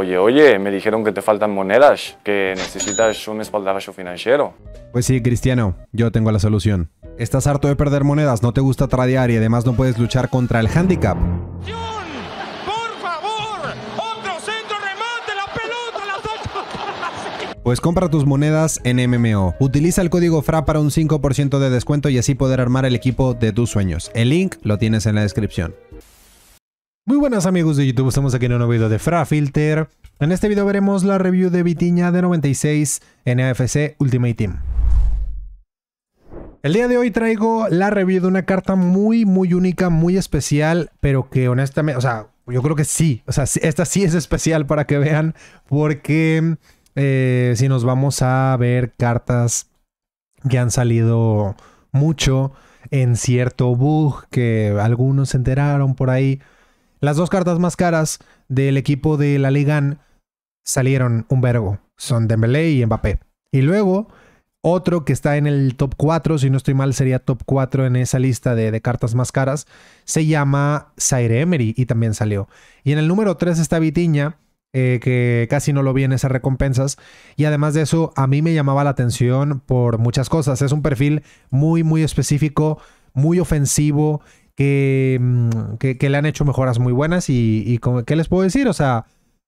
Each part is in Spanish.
Oye, oye, me dijeron que te faltan monedas, que necesitas un espaldarazo financiero. Pues sí, Cristiano, yo tengo la solución. Estás harto de perder monedas, no te gusta tradear y además no puedes luchar contra el handicap. Pues compra tus monedas en MMO. Utiliza el código FRA para un 5% de descuento y así poder armar el equipo de tus sueños. El link lo tienes en la descripción. Muy buenas amigos de YouTube, estamos aquí en un nuevo video de Fra Filter. En este video veremos la review de Vitiña de 96 en AFC Ultimate Team. El día de hoy traigo la review de una carta muy, muy única, muy especial, pero que honestamente, o sea, yo creo que sí. O sea, esta sí es especial para que vean, porque eh, si nos vamos a ver cartas que han salido mucho en cierto bug, que algunos se enteraron por ahí las dos cartas más caras del equipo de la Ligan salieron un verbo. Son Dembélé y Mbappé. Y luego, otro que está en el top 4, si no estoy mal, sería top 4 en esa lista de, cartas más caras, se llama Zaire Emery y también salió. Y en el número 3 está Vitiña, eh, que casi no lo vi en esas recompensas. Y además de eso, a mí me llamaba la atención por muchas cosas. Es un perfil muy, muy específico, muy ofensivo, Mm, que, le han hecho mejoras muy buenas y, ¿qué les puedo decir? O sea,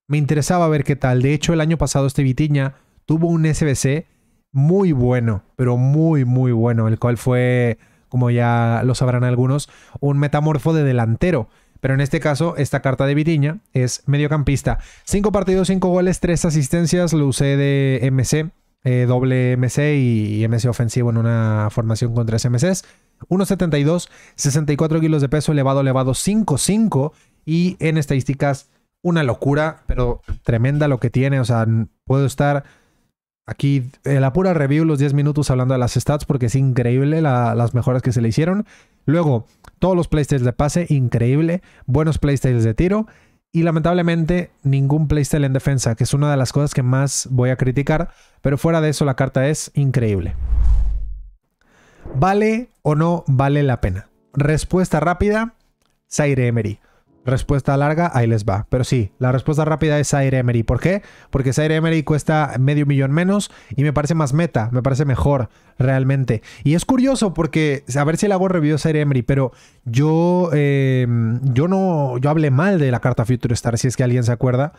me interesaba ver qué tal. De hecho, el año pasado este Vitiña tuvo un SBC muy bueno, pero muy, muy bueno, el cual fue, como ya lo sabrán algunos, un metamorfo de delantero. Pero en este caso, esta carta de Vitiña es mediocampista. Cinco partidos, cinco goles, tres asistencias, lo usé de MC, eh, doble MC y, y MC ofensivo en una formación con tres MCs. 1,72, 64 kilos de peso elevado, elevado, 5,5 y en estadísticas una locura, pero tremenda lo que tiene. O sea, puedo estar aquí en eh, la pura review los 10 minutos hablando de las stats porque es increíble las mejoras que se le hicieron. Luego, todos los playstyles de pase, increíble. Buenos playstyles de tiro. Y lamentablemente ningún playstyle en defensa, que es una de las cosas que más voy a criticar. Pero fuera de eso, la carta es increíble. ¿Vale o no vale la pena? Respuesta rápida, Sire Emery. Respuesta larga, ahí les va. Pero sí, la respuesta rápida es Sire Emery. ¿Por qué? Porque Sire Emery cuesta medio millón menos y me parece más meta, me parece mejor realmente. Y es curioso porque, a ver si le hago review a Emery, pero yo, eh, yo no, yo hablé mal de la carta Future Star, si es que alguien se acuerda.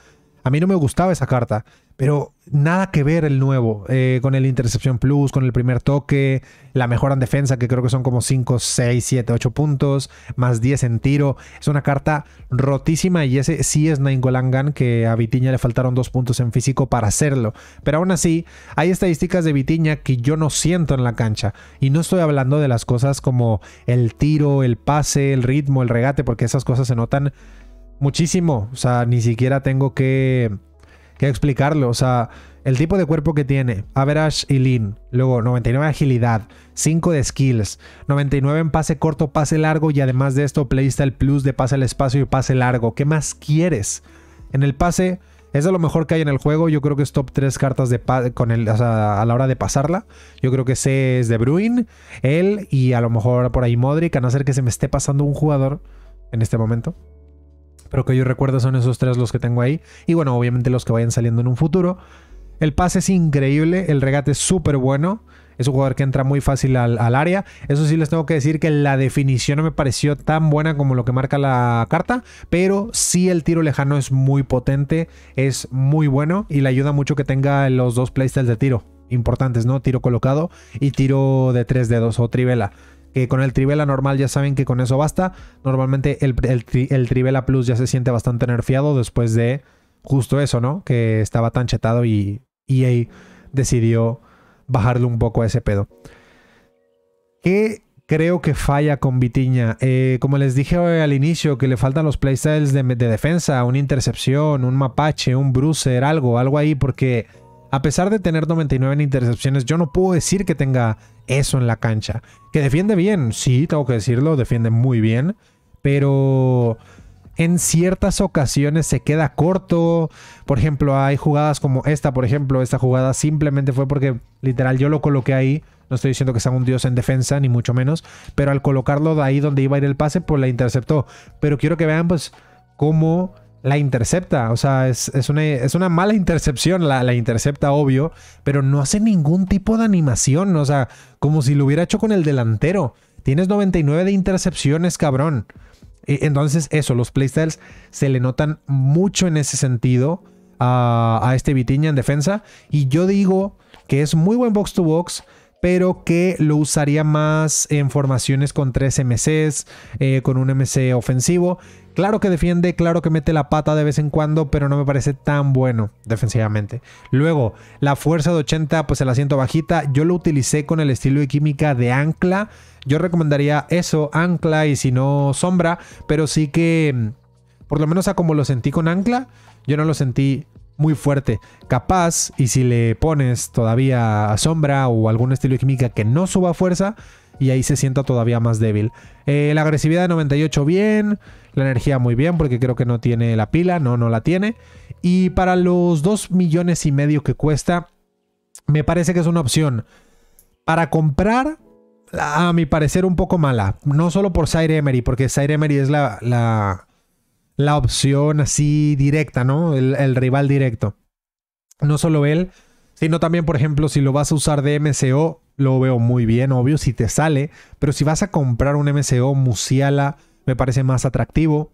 A mí no me gustaba esa carta, pero nada que ver el nuevo, eh, con el Intercepción Plus, con el primer toque, la mejora en defensa, que creo que son como 5, 6, 7, 8 puntos, más 10 en tiro. Es una carta rotísima y ese sí es Golangan que a Vitiña le faltaron 2 puntos en físico para hacerlo. Pero aún así, hay estadísticas de Vitiña que yo no siento en la cancha. Y no estoy hablando de las cosas como el tiro, el pase, el ritmo, el regate, porque esas cosas se notan muchísimo. O sea, ni siquiera tengo que, que explicarlo. O sea, el tipo de cuerpo que tiene, average y lean, luego 99 agilidad, 5 de skills, 99 en pase corto, pase largo y además de esto playstyle plus de pase al espacio y pase largo. ¿Qué más quieres? En el pase es de lo mejor que hay en el juego, yo creo que es top 3 cartas de con el, a la hora de pasarla. Yo creo que C es de Bruin, él y a lo mejor por ahí Modric, a no ser que se me esté pasando un jugador en este momento. Pero que yo recuerdo son esos tres los que tengo ahí. Y bueno, obviamente los que vayan saliendo en un futuro. El pase es increíble, el regate es súper bueno. Es un jugador que entra muy fácil al, área. Eso sí les tengo que decir que la definición no me pareció tan buena como lo que marca la carta. Pero sí el tiro lejano es muy potente, es muy bueno y le ayuda mucho que tenga los dos playstyles de tiro importantes, ¿no? Tiro colocado y tiro de tres dedos o trivela que con el Trivela normal ya saben que con eso basta. Normalmente el, el, Trivela Plus ya se siente bastante nerfeado después de justo eso, ¿no? Que estaba tan chetado y EA decidió bajarle un poco a ese pedo. ¿Qué creo que falla con Vitiña? Eh, como les dije al inicio, que le faltan los playstyles de, de defensa, una intercepción, un mapache, un bruiser, algo, algo ahí, porque a pesar de tener 99 en intercepciones, yo no puedo decir que tenga eso en la cancha. Que defiende bien, sí, tengo que decirlo, defiende muy bien, pero en ciertas ocasiones se queda corto. Por ejemplo, hay jugadas como esta, por ejemplo, esta jugada simplemente fue porque literal yo lo coloqué ahí. No estoy diciendo que sea un dios en defensa, ni mucho menos, pero al colocarlo de ahí donde iba a ir el pase, pues la interceptó. Pero quiero que vean, pues, cómo la intercepta. O sea, es, una, es una, mala intercepción. La, la, intercepta, obvio, pero no hace ningún tipo de animación. O sea, como si lo hubiera hecho con el delantero. Tienes 99 de intercepciones, cabrón. E, entonces, eso, los playstyles se le notan mucho en ese sentido a, a este Vitiña en defensa. Y yo digo que es muy buen box to box pero que lo usaría más en formaciones con tres MCs, eh, con un MC ofensivo. Claro que defiende, claro que mete la pata de vez en cuando, pero no me parece tan bueno defensivamente. Luego, la fuerza de 80, pues el asiento bajita, yo lo utilicé con el estilo de química de ancla. Yo recomendaría eso, ancla y si no sombra, pero sí que, mm, por lo menos a como lo sentí con ancla, yo no lo sentí muy fuerte. Capaz, y si le pones todavía sombra o algún estilo química que no suba fuerza, y ahí se sienta todavía más débil. Eh, la agresividad de 98 bien, la energía muy bien, porque creo que no tiene la pila, no, no la tiene. Y para los 2 millones y medio que cuesta, me parece que es una opción para comprar, a mi parecer, un poco mala. No solo por Sire Emery, porque Sire Emery es la la opción así directa, ¿no? El, rival directo. No solo él, sino también, por ejemplo, si lo vas a usar de MCO, lo veo muy bien, obvio, si te sale. Pero si vas a comprar un MCO, Musiala me parece más atractivo.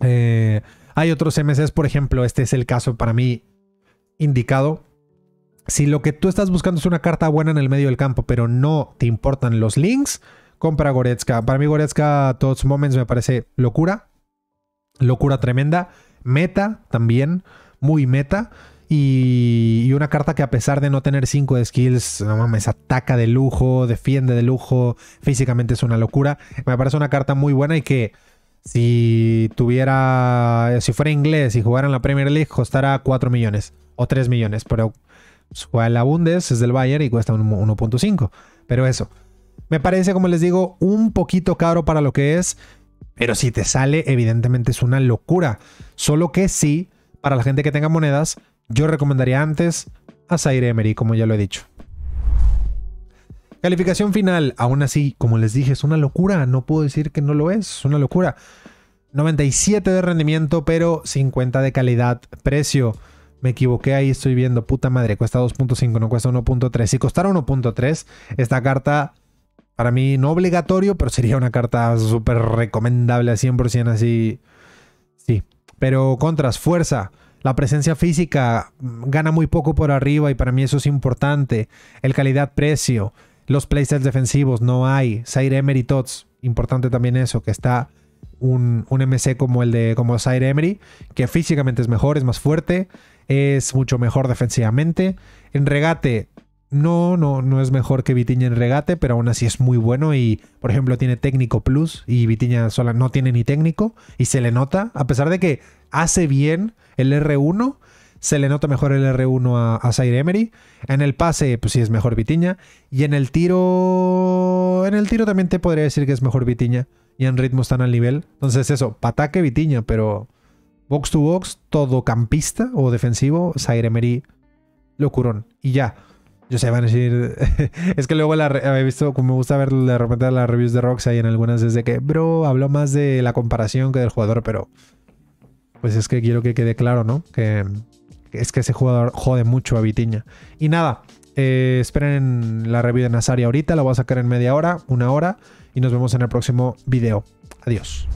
Eh, hay otros MCs, por ejemplo, este es el caso para mí indicado. Si lo que tú estás buscando es una carta buena en el medio del campo, pero no te importan los links, compra Goretzka. Para mí Goretzka, todos Moments me parece locura. Locura tremenda. Meta también, muy meta. Y, una carta que a pesar de no tener 5 de skills, no mames, ataca de lujo, defiende de lujo, físicamente es una locura. Me parece una carta muy buena y que si tuviera, si fuera inglés y jugara en la Premier League, costara 4 millones o 3 millones, pero el pues, es del Bayern y cuesta 1.5. Pero eso, me parece, como les digo, un poquito caro para lo que es. Pero si te sale, evidentemente es una locura. Solo que sí, para la gente que tenga monedas, yo recomendaría antes a Zaire Emery, como ya lo he dicho. Calificación final, aún así, como les dije, es una locura. No puedo decir que no lo es, es una locura. 97 de rendimiento, pero 50 de calidad, precio. Me equivoqué ahí, estoy viendo, puta madre, cuesta 2.5, no cuesta 1.3. Si costara 1.3, esta carta para mí no obligatorio, pero sería una carta súper recomendable al 100% así. Sí. Pero contras, fuerza. La presencia física gana muy poco por arriba y para mí eso es importante. El calidad-precio. Los playstyles defensivos no hay. Zaire Emery Tots. Importante también eso, que está un, un, MC como el de como Zaire Emery, que físicamente es mejor, es más fuerte, es mucho mejor defensivamente. En regate, no, no, no es mejor que Vitiña en regate, pero aún así es muy bueno y, por ejemplo, tiene técnico plus y Vitiña sola no tiene ni técnico y se le nota, a pesar de que hace bien el R1, se le nota mejor el R1 a, a Zaire Emery. En el pase, pues sí es mejor Vitiña. Y en el tiro, en el tiro también te podría decir que es mejor Vitiña. Y en ritmo están al nivel. Entonces eso, pataque Vitiña, pero box to box, todo campista o defensivo, Zaire Emery, locurón. Y ya. Yo sé, van a decir. es que luego la he visto, como me gusta ver de repente las reviews de Roxy ahí en algunas desde que, bro, habló más de la comparación que del jugador, pero. Pues es que quiero que quede claro, ¿no? Que, es que ese jugador jode mucho a Vitiña. Y nada, eh, esperen la review de Nazaria ahorita, la voy a sacar en media hora, una hora, y nos vemos en el próximo video. Adiós.